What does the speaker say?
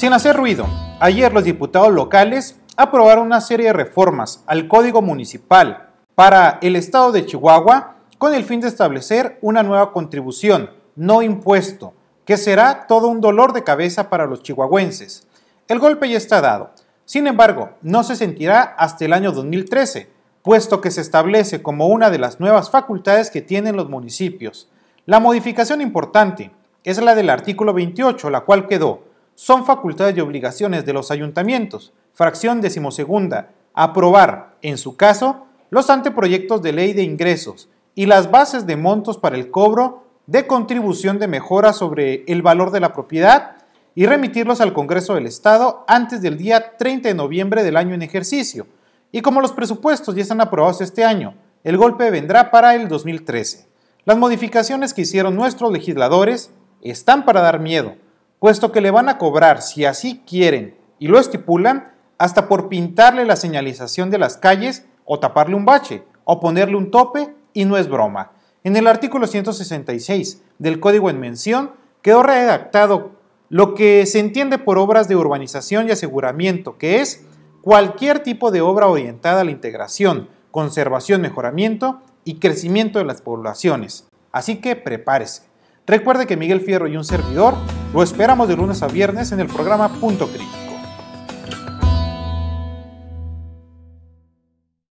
sin hacer ruido, ayer los diputados locales aprobaron una serie de reformas al Código Municipal para el Estado de Chihuahua con el fin de establecer una nueva contribución, no impuesto, que será todo un dolor de cabeza para los chihuahuenses. El golpe ya está dado. Sin embargo, no se sentirá hasta el año 2013, puesto que se establece como una de las nuevas facultades que tienen los municipios. La modificación importante es la del artículo 28, la cual quedó son facultades y obligaciones de los ayuntamientos, fracción decimosegunda, aprobar, en su caso, los anteproyectos de ley de ingresos y las bases de montos para el cobro de contribución de mejora sobre el valor de la propiedad y remitirlos al Congreso del Estado antes del día 30 de noviembre del año en ejercicio. Y como los presupuestos ya están aprobados este año, el golpe vendrá para el 2013. Las modificaciones que hicieron nuestros legisladores están para dar miedo puesto que le van a cobrar, si así quieren y lo estipulan, hasta por pintarle la señalización de las calles o taparle un bache o ponerle un tope y no es broma. En el artículo 166 del código en mención quedó redactado lo que se entiende por obras de urbanización y aseguramiento, que es cualquier tipo de obra orientada a la integración, conservación, mejoramiento y crecimiento de las poblaciones. Así que prepárese. Recuerde que Miguel Fierro y un servidor lo esperamos de lunes a viernes en el programa Punto Crítico.